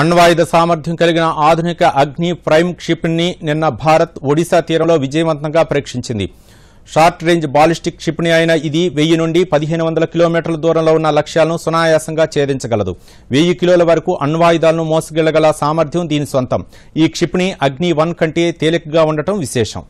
అణ్వాయుధ సామర్థ్యం కలిగిన ఆధునిక అగ్ని ప్రైమ్ క్షిపణిని నిన్న భారత్ ఒడిశా తీరంలో విజయవంతంగా పరీక్షించింది షార్ట్ రేంజ్ బాలిస్టిక్ క్షిపణి అయిన ఇది వెయ్యి నుండి పదిహేను వందల కిలోమీటర్ల దూరంలో ఉన్న లక్ష్యాలను సునాయాసంగా ఛేదించగలదు వెయ్యి కిలోల వరకు అణ్వాయుధాలను మోసుకెళ్లగల సామర్థ్యం దీని సొంతం ఈ క్షిపణి అగ్ని వన్ కంటే తేలికగా ఉండటం విశేషం